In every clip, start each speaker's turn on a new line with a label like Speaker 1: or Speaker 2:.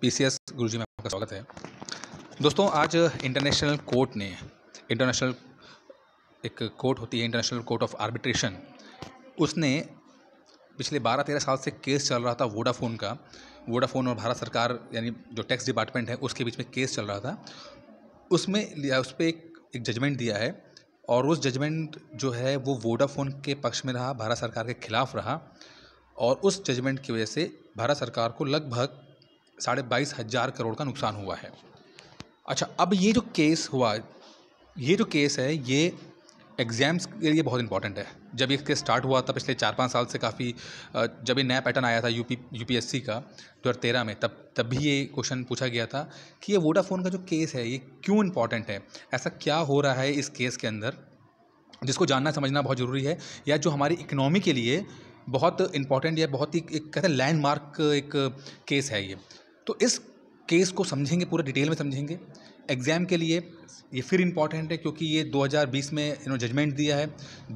Speaker 1: P C S गुरु जी में आपका स्वागत है दोस्तों आज इंटरनेशनल कोर्ट ने इंटरनेशनल एक कोर्ट होती है इंटरनेशनल कोर्ट ऑफ आर्बिट्रेशन उसने पिछले बारह तेरह साल से केस चल रहा था वोडाफोन का वोडाफोन और भारत सरकार यानी जो टैक्स डिपार्टमेंट है उसके बीच में केस चल रहा था उसमें लिया उस पर एक, एक जजमेंट दिया है और उस जजमेंट जो है वो वोडाफोन के पक्ष में रहा भारत सरकार के खिलाफ रहा और उस जजमेंट की वजह से भारत सरकार को लगभग साढ़े बाईस हज़ार करोड़ का नुकसान हुआ है अच्छा अब ये जो केस हुआ ये जो केस है ये एग्ज़ाम्स के लिए बहुत इंपॉर्टेंट है जब ये केस स्टार्ट हुआ था पिछले चार पाँच साल से काफ़ी जब ये नया पैटर्न आया था यूपी यूपीएससी का दो हज़ार तेरह में तब तब भी ये क्वेश्चन पूछा गया था कि ये वोडाफोन का जो केस है ये क्यों इंपॉर्टेंट है ऐसा क्या हो रहा है इस केस के अंदर जिसको जानना समझना बहुत ज़रूरी है या जो हमारी इकनॉमी के लिए बहुत इंपॉर्टेंट या बहुत ही एक कहते हैं लैंडमार्क एक केस है ये तो इस केस को समझेंगे पूरा डिटेल में समझेंगे एग्ज़ाम के लिए ये फिर इम्पॉर्टेंट है क्योंकि ये 2020 में इन्होंने जजमेंट दिया है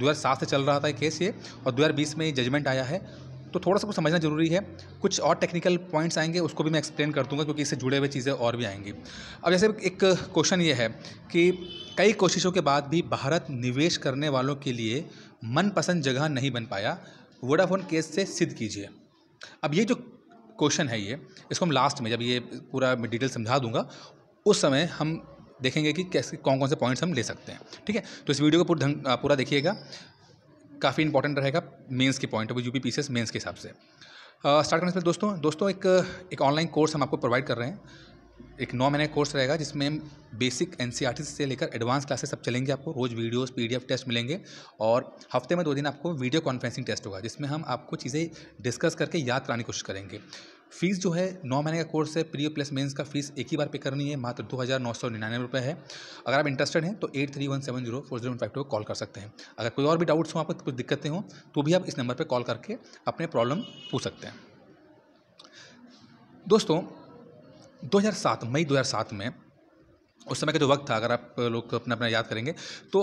Speaker 1: दो से चल रहा था केस ये और 2020 में ये जजमेंट आया है तो थोड़ा सा कुछ समझना जरूरी है कुछ और टेक्निकल पॉइंट्स आएंगे उसको भी मैं एक्सप्लेन कर दूंगा क्योंकि इससे जुड़े हुए चीज़ें और भी आएंगी अब जैसे एक क्वेश्चन ये है कि कई कोशिशों के बाद भी भारत निवेश करने वालों के लिए मनपसंद जगह नहीं बन पाया वोडाफोन केस से सिद्ध कीजिए अब ये जो क्वेश्चन है ये इसको हम लास्ट में जब ये पूरा मैं डिटेल समझा दूंगा उस समय हम देखेंगे कि कैसे कौन कौन से पॉइंट्स हम ले सकते हैं ठीक है तो इस वीडियो को पूरा पूरा देखिएगा काफ़ी इंपॉर्टेंट रहेगा मेंस के point of U P P के हिसाब से स्टार्ट करने से पहले दोस्तों दोस्तों एक एक ऑनलाइन कोर्स हम आपको प्रोवाइड कर रहे हैं एक नौ महीने कोर्स रहेगा जिसमें हम बेसिक एन e से लेकर एडवांस क्लासेस सब चलेंगे आपको रोज़ वीडियोस पीडीएफ टेस्ट मिलेंगे और हफ्ते में दो दिन आपको वीडियो कॉन्फ्रेंसिंग टेस्ट होगा जिसमें हम आपको चीज़ें डिस्कस करके याद कराने की कोशिश करेंगे फीस जो है नौ महीने का कोर्स है प्री प्लस मेंस का फीस एक ही बार पे करनी है मात्र दो हज़ार नौ सौ निन्यानवे रुपये है अगर आप इंटरेस्टेड हैं तो eight three one seven zero four zero five two call कर सकते हैं अगर कोई और भी डाउट्स हो आपको कुछ दिक्कतें हों तो भी आप इस नंबर पर कॉल करके अपने प्रॉब्लम पूछ सकते हैं दोस्तों 2007 मई 2007 में उस समय का जो वक्त था अगर आप लोग अपना अपना याद करेंगे तो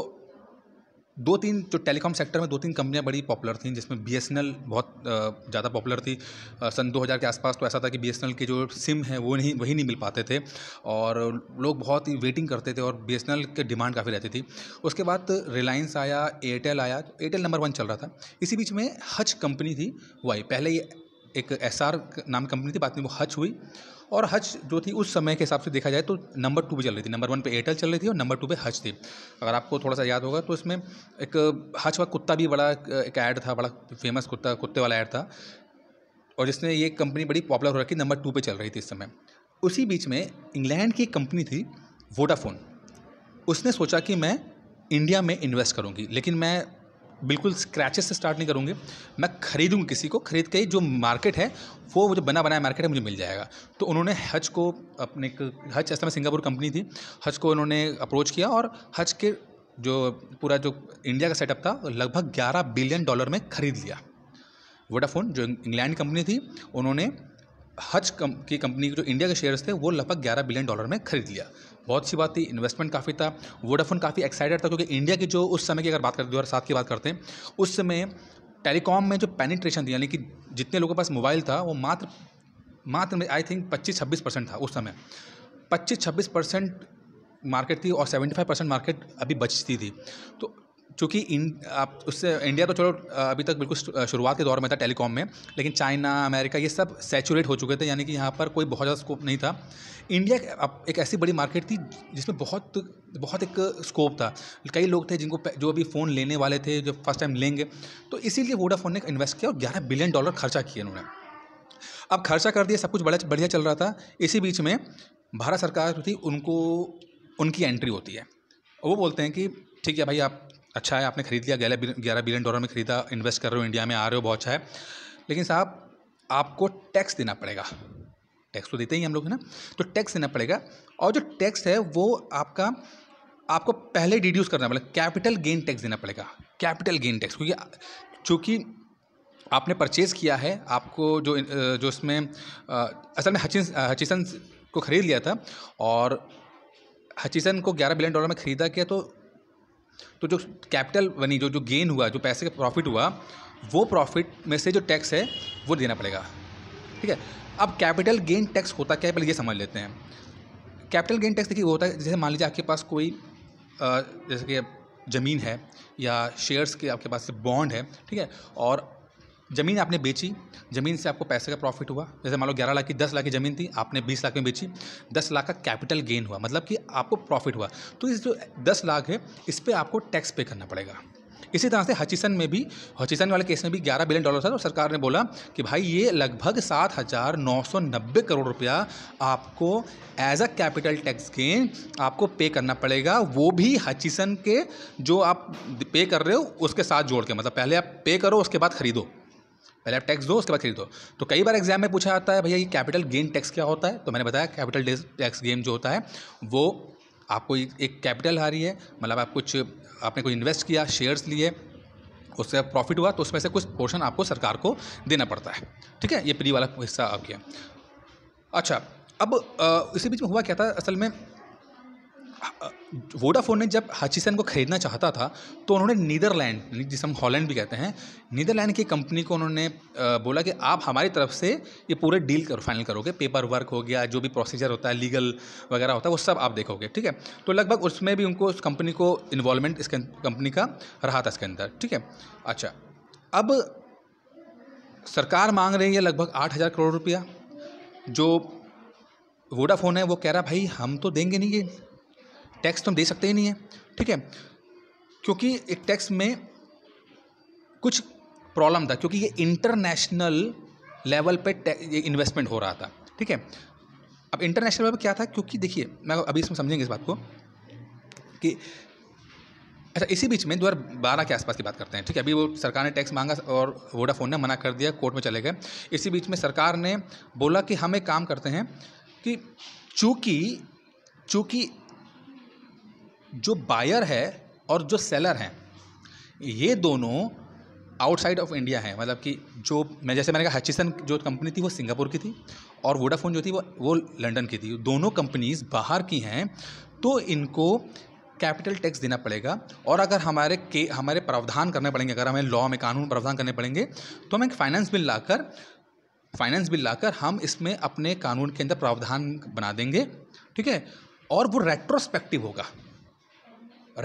Speaker 1: दो तीन जो तो टेलीकॉम सेक्टर में दो तीन कंपनियां बड़ी पॉपुलर थीं जिसमें बी बहुत ज़्यादा पॉपुलर थी सन 2000 के आसपास तो ऐसा था कि बी के जो सिम हैं वो नहीं वही नहीं मिल पाते थे और लोग बहुत ही वेटिंग करते थे और बी एस के डिमांड काफ़ी रहती थी उसके बाद रिलायंस आया एयरटेल आया तो एयरटेल नंबर वन चल रहा था इसी बीच में हच कंपनी थी वाई पहले ये एक एस नाम कंपनी थी बाद में वो हच हुई और हज जो थी उस समय के हिसाब से देखा जाए तो नंबर टू पे चल रही थी नंबर वन पे एयरटेल चल रही थी और नंबर टू पे हज थी अगर आपको थोड़ा सा याद होगा तो इसमें एक हज का कुत्ता भी बड़ा एक ऐड था बड़ा फेमस कुत्ता कुत्ते वाला ऐड था और जिसने ये कंपनी बड़ी पॉपुलर हो रखी नंबर टू पर चल रही थी इस समय उसी बीच में इंग्लैंड की एक कंपनी थी वोडाफोन उसने सोचा कि मैं इंडिया में इन्वेस्ट करूँगी लेकिन मैं बिल्कुल स्क्रैचेस से स्टार्ट नहीं करूँगी मैं खरीदूँगी किसी को खरीद के जो मार्केट है वो मुझे बना बनाया मार्केट है मुझे मिल जाएगा तो उन्होंने हज को अपने हज ऐसा में सिंगापुर कंपनी थी हज को उन्होंने अप्रोच किया और हज के जो पूरा जो इंडिया का सेटअप था लगभग ग्यारह बिलियन डॉलर में ख़रीद लिया वोडाफोन जो इंग्लैंड कंपनी थी उन्होंने हज कम, की कंपनी के जो इंडिया के शेयर्स थे वो लगभग 11 बिलियन डॉलर में खरीद लिया बहुत सी बात थी इन्वेस्टमेंट काफ़ी था वोडाफोन काफ़ी एक्साइटेड था क्योंकि इंडिया की जो उस समय की अगर बात करते दो हज़ार की बात करते हैं उस समय टेलीकॉम में जो पेनिट्रेशन थी यानी कि जितने लोगों के पास मोबाइल था वो मात्र मात्र आई थिंक पच्चीस छब्बीस परसेंट था उस समय पच्चीस छब्बीस परसेंट मार्केट थी और 75 परसेंट मार्केट अभी बचती थी तो चूँकि आप उससे इंडिया तो चलो अभी तक बिल्कुल शुरुआत के दौर में था टेलीकॉम में लेकिन चाइना अमेरिका ये सब सेचूरेट हो चुके थे यानी कि यहाँ पर कोई बहुत ज़्यादा स्कोप नहीं था इंडिया अब एक ऐसी बड़ी मार्केट थी जिसमें बहुत बहुत एक स्कोप था कई लोग थे जिनको जो अभी फ़ोन लेने वाले थे जो फर्स्ट टाइम लेंगे तो इसीलिए वोडाफोन ने इन्वेस्ट किया और ग्यारह बिलियन डॉलर खर्चा किया उन्होंने अब खर्चा कर दिया सब कुछ बड़ा बढ़िया चल रहा था इसी बीच में भारत सरकार थी उनको उनकी एंट्री होती है वो बोलते हैं कि ठीक है भाई आप अच्छा है आपने ख़रीद लिया ग्यारह ग्यारह बिलियन डॉलर में ख़रीदा इन्वेस्ट कर रहे हो इंडिया में आ रहे हो बहुत अच्छा है लेकिन साहब आपको टैक्स देना पड़ेगा टैक्स तो देते ही हम लोग है ना तो टैक्स देना पड़ेगा और जो टैक्स है वो आपका आपको पहले डिड्यूस करना पड़ेगा कैपिटल गेन टैक्स देना पड़ेगा कैपिटल गेन टैक्स क्योंकि चूँकि आपने परचेज़ किया है आपको जो जो इसमें असल में हचिस हचिसन को ख़रीद लिया था और हचिसन को 11 बिलियन डॉलर में ख़रीदा गया तो तो जो कैपिटल बनी जो जो गेन हुआ जो पैसे का प्रॉफिट हुआ वो प्रॉफिट में से जो टैक्स है वो देना पड़ेगा ठीक है अब कैपिटल गेन टैक्स होता क्या है पहले ये समझ लेते हैं कैपिटल गेन टैक्स देखिए वो होता है जैसे मान लीजिए आपके पास कोई जैसे कि ज़मीन है या शेयर्स के आपके पास बॉन्ड है ठीक है और ज़मीन आपने बेची ज़मीन से आपको पैसे का प्रॉफिट हुआ जैसे मान लो ग्यारह लाख की दस लाख की ज़मीन थी आपने बीस लाख में बेची दस लाख का कैपिटल गेन हुआ मतलब कि आपको प्रॉफिट हुआ तो इस जो दस लाख है इस पर आपको टैक्स पे करना पड़ेगा इसी तरह से हचिसन में भी हचिसन वाले केस में भी 11 बिलियन डॉलर था तो सरकार ने बोला कि भाई ये लगभग सात हज़ार नौ सौ नब्बे करोड़ रुपया आपको as a capital tax gain आपको पे करना पड़ेगा वो भी हचिसन के जो आप पे कर रहे हो उसके साथ जोड़ के मतलब पहले आप पे करो उसके बाद खरीदो पहले आप टैक्स दो उसके बाद खरीदो तो कई बार एग्जाम में पूछा जाता है भैया ये कैपिटल गेन टैक्स क्या होता है तो मैंने बताया कैपिटल टैक्स गेन जो होता है वो आपको एक कैपिटल आ रही है मतलब आप कुछ आपने कुछ इन्वेस्ट किया शेयर्स लिए उससे प्रॉफिट हुआ तो उसमें से कुछ पोर्शन आपको सरकार को देना पड़ता है ठीक है ये प्री वाला हिस्सा आपके अच्छा अब इसी बीच में हुआ क्या था असल में वोडाफोन ने जब हचिसन को ख़रीदना चाहता था तो उन्होंने नीदरलैंड जिसे हम हॉलैंड भी कहते हैं नीदरलैंड की कंपनी को उन्होंने बोला कि आप हमारी तरफ से ये पूरे डील करो फाइनल करोगे पेपर वर्क हो गया जो भी प्रोसीजर होता है लीगल वगैरह होता है वो सब आप देखोगे ठीक है तो लगभग उसमें भी उनको उस कंपनी को इन्वॉल्वमेंट इस कंपनी का रहा था इसके अंदर ठीक है अच्छा अब सरकार मांग रही है लगभग आठ हज़ार करोड़ रुपया जो वोडाफोन है वो कह रहा भाई हम तो देंगे नहीं ये टैक्स तो हम दे सकते ही नहीं है ठीक है क्योंकि एक टैक्स में कुछ प्रॉब्लम था क्योंकि ये इंटरनेशनल लेवल पे ये इन्वेस्टमेंट हो रहा था ठीक है अब इंटरनेशनल लेवल पर क्या था क्योंकि देखिए मैं अभी इसमें समझेंगे इस बात को कि अच्छा इसी बीच में दो हज़ार के आसपास की बात करते हैं ठीक है अभी वो सरकार ने टैक्स मांगा और वोडाफोन ने मना कर दिया कोर्ट में चले गए इसी बीच में सरकार ने बोला कि हम एक काम करते हैं कि चूँकि चूँकि जो बायर है और जो सेलर हैं ये दोनों आउटसाइड ऑफ इंडिया है मतलब कि जो मैं जैसे मैंने कहा हचिसन जो कंपनी थी वो सिंगापुर की थी और वोडाफोन जो थी वो वो लंदन की थी दोनों कंपनीज बाहर की हैं तो इनको कैपिटल टैक्स देना पड़ेगा और अगर हमारे के हमारे प्रावधान करने पड़ेंगे अगर हमें लॉ में कानून प्रावधान करने पड़ेंगे तो हमें फाइनेंस बिल लाकर फाइनेंस बिल लाकर हम इसमें अपने कानून के अंदर प्रावधान बना देंगे ठीक है और वो रेट्रोस्पेक्टिव होगा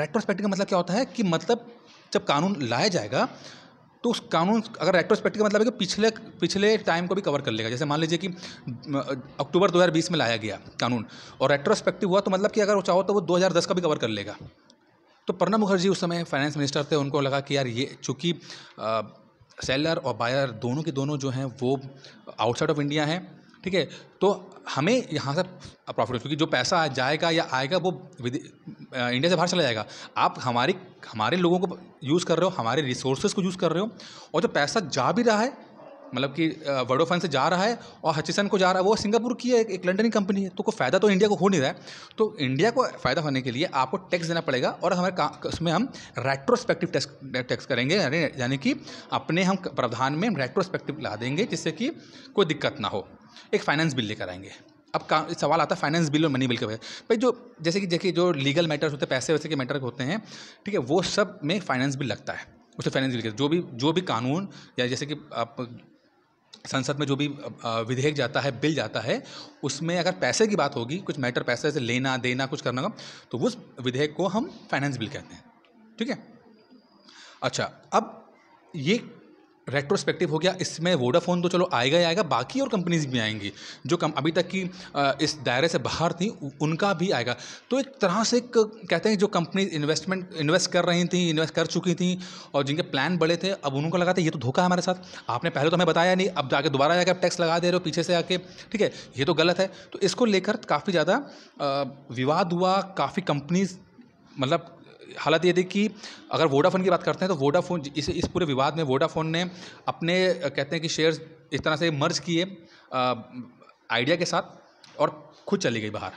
Speaker 1: रेट्रोस्पेक्टिव का मतलब क्या होता है कि मतलब जब कानून लाया जाएगा तो उस कानून अगर रेट्रोस्पेक्टिव का मतलब है कि पिछले पिछले टाइम को भी कवर कर लेगा जैसे मान लीजिए कि अक्टूबर 2020 में लाया गया कानून और रेट्रोस्पेक्टिव हुआ तो मतलब कि अगर वो चाहो तो वो 2010 का भी कवर कर लेगा तो प्रणब मुखर्जी उस समय फाइनेंस मिनिस्टर थे उनको लगा कि यार ये चूँकि सेलर और बायर दोनों के दोनों जो हैं वो आउटसाइड ऑफ इंडिया हैं ठीक है तो हमें यहाँ से प्रॉफिट क्योंकि जो पैसा जाएगा या आएगा वो इंडिया से बाहर चला जाएगा आप हमारी हमारे लोगों को यूज़ कर रहे हो हमारे रिसोर्सेज को यूज़ कर रहे हो और जो पैसा जा भी रहा है मतलब कि वडोफाइन से जा रहा है और हचिसन को जा रहा है वो सिंगापुर की है एक, एक लंडन की कंपनी है तो कोई फ़ायदा तो इंडिया को हो नहीं रहा है तो इंडिया को फ़ायदा होने के लिए आपको टैक्स देना पड़ेगा और हमारे का उसमें हम रेट्रोस्पेक्टिव टैक्स टैक्स करेंगे यानी कि अपने हम प्रावधान में रेट्रोस्पेक्टिव ला देंगे जिससे कि कोई दिक्कत ना हो एक फाइनेंस बिल लेकर आएंगे अब का सवाल आता है फाइनेंस बिल और मनी बिल के बारे भाई जो जैसे कि देखिए जो लीगल मैटर्स होते हैं पैसे वैसे के मैटर होते हैं ठीक है वो सब में फाइनेंस बिल लगता है उसे फाइनेंस बिल के जो भी जो भी कानून या जैसे कि आप संसद में जो भी विधेयक जाता है बिल जाता है उसमें अगर पैसे की बात होगी कुछ मैटर पैसे से लेना देना कुछ करना का तो उस विधेयक को हम फाइनेंस बिल कहते हैं ठीक है अच्छा अब ये रेट्रोस्पेक्टिव हो गया इसमें वोडाफोन तो चलो आएगा ही आएगा बाकी और कंपनीज भी आएंगी जो कम अभी तक की इस दायरे से बाहर थी उनका भी आएगा तो एक तरह से एक कहते हैं जो कंपनीज इन्वेस्टमेंट इन्वेस्ट कर रही थी इन्वेस्ट कर चुकी थी और जिनके प्लान बड़े थे अब उनको लगा था ये तो धोखा है हमारे साथ आपने पहले तो हमें बताया नहीं अब जाके दोबारा जाकर टैक्स लगा दे रहे हो पीछे से आके ठीक है ये तो गलत है तो इसको लेकर काफ़ी ज़्यादा विवाद हुआ काफ़ी कंपनीज मतलब हालत ये थी कि अगर वोडाफोन की बात करते हैं तो वोडाफोन इस इस पूरे विवाद में वोडाफोन ने अपने कहते हैं कि शेयर्स इस तरह से मर्ज किए आइडिया के साथ और खुद चली गई बाहर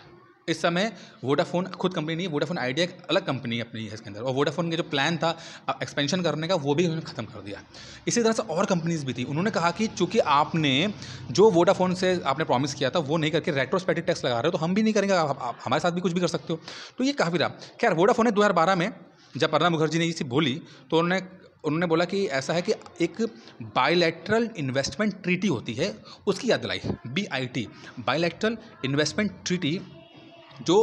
Speaker 1: इस समय वोडाफोन खुद कंपनी नहीं वोडाफोन आइडिया एक अलग कंपनी अपनी है इसके अंदर और वोडाफोन का जो प्लान था एक्सपेंशन करने का वो भी उन्होंने ख़त्म कर दिया इसी तरह से और कंपनीज भी थी उन्होंने कहा कि चूंकि आपने जो वोडाफोन से आपने प्रॉमिस किया था वो नहीं करके रेट्रोस्पेक्टिव टैक्स लगा रहे हो तो हम भी नहीं करेंगे आप, आप हमारे साथ भी कुछ भी कर सकते हो तो ये काफ़ी रहा खैर वोडाफोन ने दो में जब प्रणब मुखर्जी ने ये चीज़ बोली तो उन्होंने उन्होंने बोला कि ऐसा है कि एक बायोलेट्रल इन्वेस्टमेंट ट्रीटी होती है उसकी याद दिलाई B I T bilateral investment treaty जो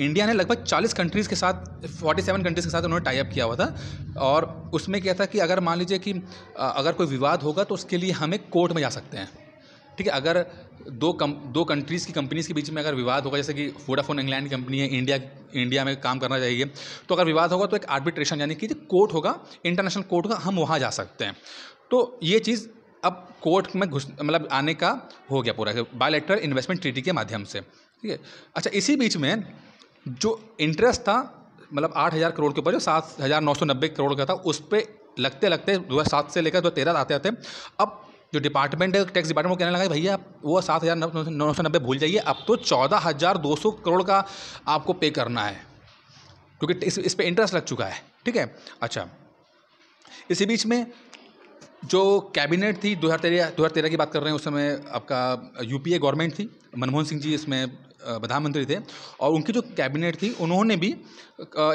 Speaker 1: इंडिया ने लगभग 40 कंट्रीज़ के साथ 47 कंट्रीज़ के साथ उन्होंने टाइप किया हुआ था और उसमें क्या था कि अगर मान लीजिए कि अगर कोई विवाद होगा तो उसके लिए हमें कोर्ट में जा सकते हैं ठीक है अगर दो कम दो कंट्रीज़ की कंपनीज़ के बीच में अगर विवाद होगा जैसे कि वोडाफोन इंग्लैंड की कंपनी है इंडिया इंडिया में काम करना चाहिए तो अगर विवाद होगा तो एक आर्बिट्रेशन यानी कि कोर्ट होगा इंटरनेशनल कोर्ट होगा हम वहाँ जा सकते हैं तो ये चीज़ अब कोर्ट में घुस मतलब आने का हो गया पूरा बायोलेक्ट्रल इन्वेस्टमेंट ट्रीटी के माध्यम से ठीक है अच्छा इसी बीच में जो इंटरेस्ट था मतलब आठ हज़ार करोड़ के ऊपर जो सात हज़ार नौ सौ नब्बे करोड़ का था उस पर लगते लगते दो हज़ार सात से लेकर दो हज़ार तेरह आते आते अब जो डिपार्टमेंट है टैक्स डिपार्टमेंट कहने लगा भैया वो सात हज़ार नौ सौ नब्बे भूल जाइए अब तो चौदह हज़ार दो सौ करोड़ का आपको पे करना है क्योंकि इस इस पर इंटरेस्ट लग चुका है ठीक है अच्छा इसी बीच में जो कैबिनेट थी दो हज़ार तेरह दो हज़ार तेरह की बात कर रहे हैं उस समय आपका यूपीए गवर्नमेंट थी मनमोहन सिंह जी इसमें प्रधानमंत्री थे और उनकी जो कैबिनेट थी उन्होंने भी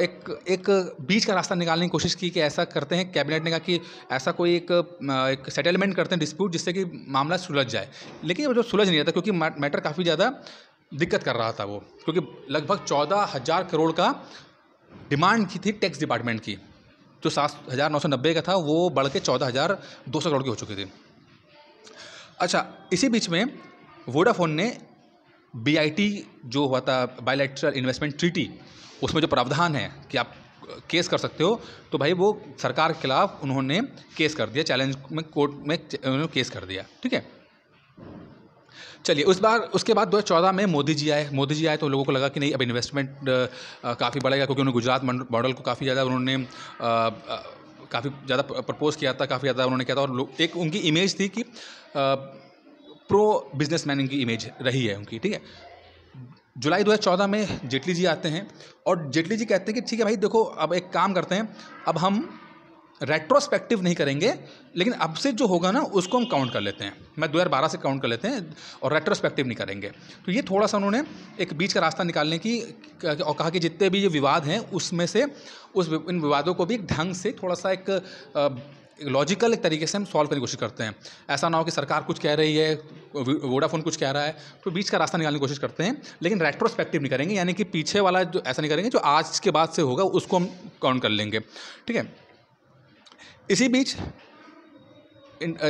Speaker 1: एक एक बीच का रास्ता निकालने की कोशिश की कि ऐसा करते हैं कैबिनेट ने कहा कि ऐसा कोई एक, एक सेटलमेंट करते हैं डिस्प्यूट जिससे कि मामला सुलझ जाए लेकिन जो सुलझ नहीं था क्योंकि मैटर काफ़ी ज़्यादा दिक्कत कर रहा था वो क्योंकि लगभग चौदह हज़ार करोड़ का डिमांड की थी टैक्स डिपार्टमेंट की जो सात हज़ार नौ सौ नब्बे का था वो बढ़ के चौदह हज़ार दो सौ करोड़ की हो चुकी थी अच्छा इसी बीच में वोडाफोन ने बी जो हुआ था बायोलैक्ट्रल इन्वेस्टमेंट ट्रीटी उसमें जो प्रावधान है कि आप केस कर सकते हो तो भाई वो सरकार के खिलाफ उन्होंने केस कर दिया चैलेंज में कोर्ट में उन्होंने केस कर दिया ठीक है चलिए उस बार उसके बाद 2014 में मोदी जी आए मोदी जी आए तो लोगों को लगा कि नहीं अब इन्वेस्टमेंट काफ़ी बढ़ेगा क्योंकि उन्होंने गुजरात मॉडल को काफ़ी ज़्यादा उन्होंने काफ़ी ज़्यादा प्रपोज किया था काफ़ी ज़्यादा उन्होंने किया था और एक उनकी इमेज थी कि आ, प्रो बिजनेसमैन इनकी इमेज रही है उनकी ठीक है जुलाई 2014 में जेटली जी आते हैं और जेटली जी कहते हैं कि ठीक है भाई देखो अब एक काम करते हैं अब हम रेट्रोस्पेक्टिव नहीं करेंगे लेकिन अब से जो होगा ना उसको हम काउंट कर लेते हैं मैं 2012 से काउंट कर लेते हैं और रेट्रोस्पेक्टिव नहीं करेंगे तो ये थोड़ा सा उन्होंने एक बीच का रास्ता निकालने की और कहा कि जितने भी ये विवाद हैं उसमें से उस इन विवादों को भी ढंग से थोड़ा सा एक लॉजिकल एक तरीके से हम सॉल्व करने की कोशिश करते हैं ऐसा ना हो कि सरकार कुछ कह रही है वोडाफोन कुछ कह रहा है तो बीच का रास्ता निकालने की कोशिश करते हैं लेकिन रेट्रोस्पेक्टिव नहीं करेंगे यानी कि पीछे वाला जो ऐसा नहीं करेंगे जो आज के बाद से होगा उसको हम काउंट कर लेंगे ठीक है इसी बीच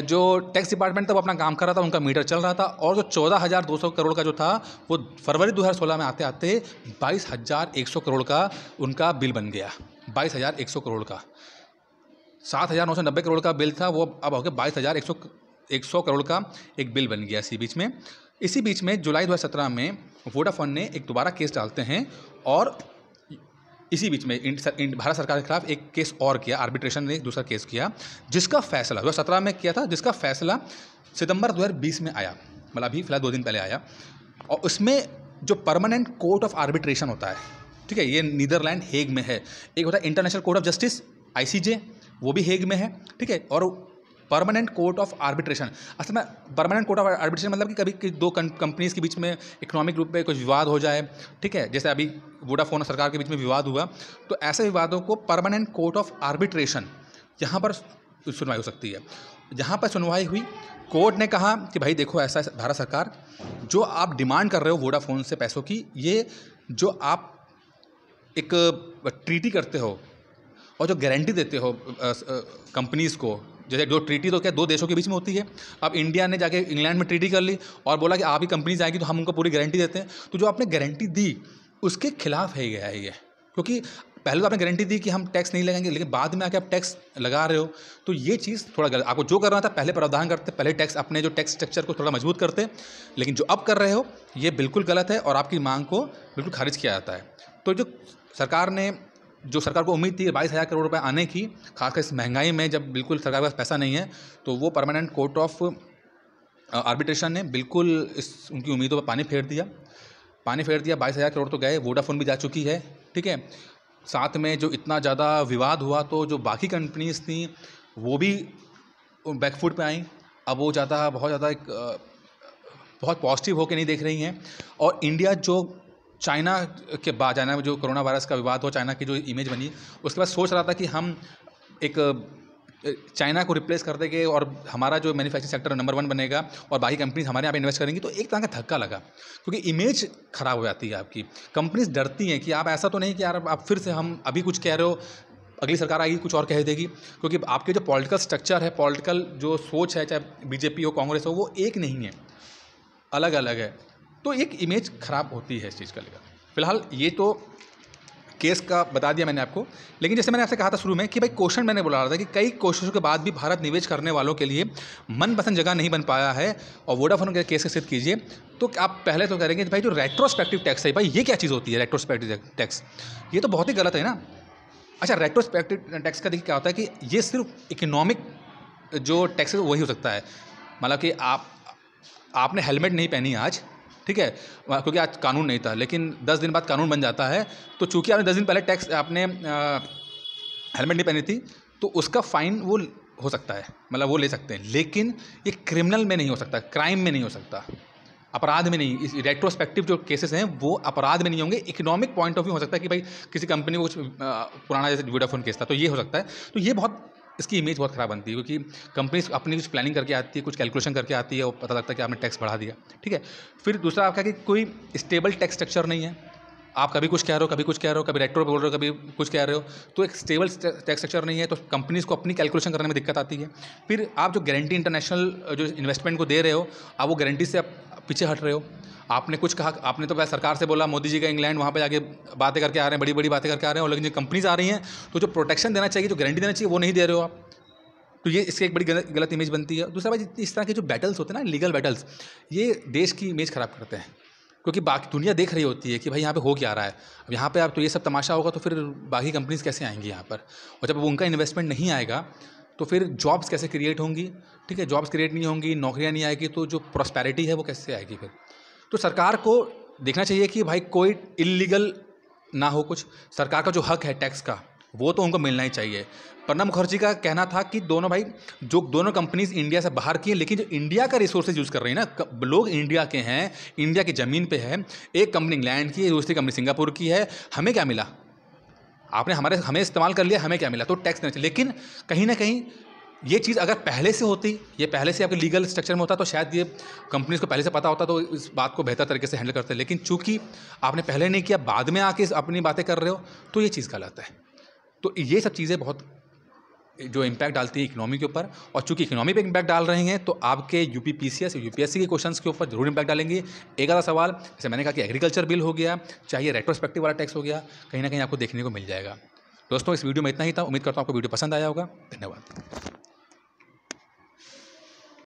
Speaker 1: जो टैक्स डिपार्टमेंट था वो अपना काम कर रहा था उनका मीटर चल रहा था और जो चौदह हज़ार दो सौ करोड़ का जो था वो फरवरी दो हज़ार सोलह में आते आते बाईस हज़ार एक सौ करोड़ का उनका बिल बन गया बाईस हज़ार एक सौ करोड़ का सात हज़ार नौ सौ नब्बे करोड़ का बिल था वो अब गया बाईस हज़ार एक सौ एक सौ करोड़ का एक बिल बन गया इसी बीच में इसी बीच में जुलाई दो हज़ार सत्रह में वोडाफोन ने एक दोबारा केस डालते हैं और इसी बीच में इंड सर, इंड भारत सरकार के खिलाफ एक केस और किया आर्बिट्रेशन ने दूसरा केस किया जिसका फैसला दो सत्रह में किया था जिसका फैसला सितंबर बीस में आया मतलब अभी फिलहाल दो दिन पहले आया और उसमें जो परमानेंट कोर्ट ऑफ आर्बिट्रेशन होता है ठीक है ये नीदरलैंड हेग में है एक होता है international court of justice ICJ वो भी हेग में है ठीक है और परमानेंट कोर्ट ऑफ आर्बिट्रेशन असल में परमानेंट कोर्ट ऑफ आर्बिट्रेशन मतलब कि कभी कि दो कंपनीज के बीच में इकोनॉमिक रूप में कुछ विवाद हो जाए ठीक है जैसे अभी वोडाफोन और सरकार के बीच में विवाद हुआ तो ऐसे विवादों को परमानेंट कोर्ट ऑफ आर्बिट्रेशन यहाँ पर सुनवाई हो सकती है जहाँ पर सुनवाई हुई कोर्ट ने कहा कि भाई देखो ऐसा भारत सरकार जो आप डिमांड कर रहे हो वोडाफोन से पैसों की ये जो आप एक ट्रीटी करते हो और जो गारंटी देते हो कंपनीज़ को जैसे जो ट्रीटी तो क्या दो देशों के बीच में होती है अब इंडिया ने जाके इंग्लैंड में ट्रीटी कर ली और बोला कि आप ही कंपनीज आएगी तो हम उनको पूरी गारंटी देते हैं तो जो आपने गारंटी दी उसके खिलाफ है गया है ये क्योंकि पहले तो आपने गारंटी दी कि हम टैक्स नहीं लगाएंगे लेकिन बाद में आके आप टैक्स लगा रहे हो तो ये चीज़ थोड़ा गलत आपको जो करना था पहले प्रावधान करते पहले टैक्स अपने जो टैक्स स्ट्रक्चर को थोड़ा मजबूत करते लेकिन जो अब कर रहे हो ये बिल्कुल गलत है और आपकी मांग को बिल्कुल खारिज किया जाता है तो जो सरकार ने जो सरकार को उम्मीद थी बाईस हज़ार करोड़ रुपए आने की खासकर इस महंगाई में जब बिल्कुल सरकार के पास पैसा नहीं है तो वो परमानेंट कोर्ट ऑफ आर्बिट्रेशन ने बिल्कुल इस उनकी उम्मीदों पर पानी फेर दिया पानी फेर दिया बाईस हज़ार करोड़ तो गए वोडाफोन भी जा चुकी है ठीक है साथ में जो इतना ज़्यादा विवाद हुआ तो जो बाकी कंपनीज थी वो भी बैकफुट पे आई अब वो ज़्यादा बहुत ज़्यादा एक बहुत पॉजिटिव होकर नहीं देख रही हैं और इंडिया जो चाइना के बाद चाइना में जो कोरोना वायरस का विवाद हो चाइना की जो इमेज बनी उसके बाद सोच रहा था कि हम एक चाइना को रिप्लेस कर देंगे और हमारा जो मैन्युफैक्चरिंग सेक्टर नंबर वन बनेगा और बाकी कंपनीज हमारे यहाँ पे इन्वेस्ट करेंगी तो एक तरह का धक्का लगा क्योंकि इमेज खराब हो जाती है आपकी कंपनीज डरती हैं कि आप ऐसा तो नहीं कि यार आप फिर से हम अभी कुछ कह रहे हो अगली सरकार आएगी कुछ और कह देगी क्योंकि आपके जो पॉलिटिकल स्ट्रक्चर है पॉलिटिकल जो सोच है चाहे बीजेपी हो कांग्रेस हो वो एक नहीं है अलग अलग है तो एक इमेज खराब होती है इस चीज़ का लेकर फिलहाल ये तो केस का बता दिया मैंने आपको लेकिन जैसे मैंने आपसे कहा था शुरू में कि भाई क्वेश्चन मैंने बोला रहा था कि कई कोशिशों के बाद भी भारत निवेश करने वालों के लिए मनपसंद जगह नहीं बन पाया है और वोडाफोन के केस सिद्ध कीजिए तो आप पहले तो कह रहे हैं कि भाई जो रेट्रोस्पेक्टिव टैक्स है भाई ये क्या चीज़ होती है रेट्रोस्पेक्टिव टैक्स ये तो बहुत ही गलत है ना अच्छा रेट्रोस्पेक्टिव टैक्स का देखिए क्या होता है कि ये सिर्फ इकोनॉमिक जो टैक्स वही हो सकता है मतलब कि आप आपने हेलमेट नहीं पहनी आज ठीक है क्योंकि आज कानून नहीं था लेकिन दस दिन बाद कानून बन जाता है तो चूंकि आपने दस दिन पहले टैक्स आपने हेलमेट नहीं पहनी थी तो उसका फ़ाइन वो हो सकता है मतलब वो ले सकते हैं लेकिन ये क्रिमिनल में नहीं हो सकता क्राइम में नहीं हो सकता अपराध में नहीं इस रेट्रोस्पेक्टिव जो केसेस हैं वो अपराध में नहीं होंगे इकोनॉमिक पॉइंट ऑफ व्यू हो सकता है कि भाई किसी कंपनी को कुछ पुराना जैसे वीडाफोन केस था तो ये हो सकता है तो ये बहुत इसकी इमेज बहुत ख़राब बनती है क्योंकि कंपनीज अपनी कुछ प्लानिंग करके आती है कुछ कैलकुलेशन करके आती है और पता लगता है कि आपने टैक्स बढ़ा दिया ठीक है फिर दूसरा आपका कि कोई स्टेबल टैक्स स्ट्रक्चर नहीं है आप कभी कुछ कह रहे हो कभी कुछ कह रहे हो कभी रेट्रो बोल रहे हो कभी कुछ कह रहे हो तो एक स्टेबल टैक्स स्ट्रक्चर नहीं है तो कंपनीज को अपनी कैलकुलेशन करने में दिक्कत आती है फिर आप जो गारंटी इंटरनेशनल जो इन्वेस्टमेंट को दे रहे हो आप वो गारंटी से आप पीछे हट रहे हो आपने कुछ कहा आपने तो भाई सरकार से बोला मोदी जी का इंग्लैंड वहाँ पर जाके बातें करके आ रहे हैं बड़ी बड़ी बातें करके आ रहे हैं और लेकिन जो कंपनीज आ रही हैं तो जो प्रोटेक्शन देना चाहिए जो गारंटी देना चाहिए वो नहीं दे रहे हो आप तो ये इसकी एक बड़ी गलत गलत इमेज बनती है दूसरा भाई इस तरह के जो बैटल्स होते हैं ना लीगल बैटल्स ये देश की इमेज ख़राब करते हैं क्योंकि बाकी दुनिया देख रही होती है कि भाई यहाँ पे हो क्या रहा है अब यहाँ पे आप तो ये सब तमाशा होगा तो फिर बाकी कंपनीज कैसे आएंगी यहाँ पर और जब उनका इन्वेस्टमेंट नहीं आएगा तो फिर जॉब्स कैसे क्रिएट होंगी ठीक है जॉब्स क्रिएट नहीं होंगी नौकरियाँ नहीं आएगी तो जो प्रॉस्पैरिटी है वो कैसे आएगी फिर तो सरकार को देखना चाहिए कि भाई कोई इलीगल ना हो कुछ सरकार का जो हक है टैक्स का वो तो उनको मिलना ही चाहिए प्रणब मुखर्जी का कहना था कि दोनों भाई जो दोनों कंपनीज इंडिया से बाहर की हैं लेकिन जो इंडिया का रिसोर्सेज यूज़ कर रही है ना लोग इंडिया के हैं इंडिया की ज़मीन पे है एक कंपनी इंग्लैंड की है दूसरी कंपनी सिंगापुर की है हमें क्या मिला आपने हमारे हमें इस्तेमाल कर लिया हमें क्या मिला तो टैक्स देना चाहिए लेकिन कहीं ना कहीं ये चीज़ अगर पहले से होती ये पहले से आपके लीगल स्ट्रक्चर में होता तो शायद ये कंपनीज को पहले से पता होता तो इस बात को बेहतर तरीके से हैंडल करते लेकिन चूंकि आपने पहले नहीं किया बाद में आके अपनी बातें कर रहे हो तो ये चीज़ गलत है तो ये सब चीज़ें बहुत जो इम्पैक्ट डालती है इकनॉमी के ऊपर और चूंकि इकनॉमी पे इम्पैक्ट डाल रहे हैं तो आपके U P P C S U P S C के क्वेश्चन के ऊपर जरूर इम्पैक्ट डालेंगे एक आधा सवाल जैसे मैंने कहा कि एग्रीकल्चर बिल हो गया चाहिए रेट्रोस्पेक्टिव वाला टैक्स हो गया कहीं ना कहीं आपको देखने को मिल जाएगा दोस्तों इस वीडियो में इतना ही था उम्मीद करता हूँ आपको वीडियो पसंद आया होगा धन्यवाद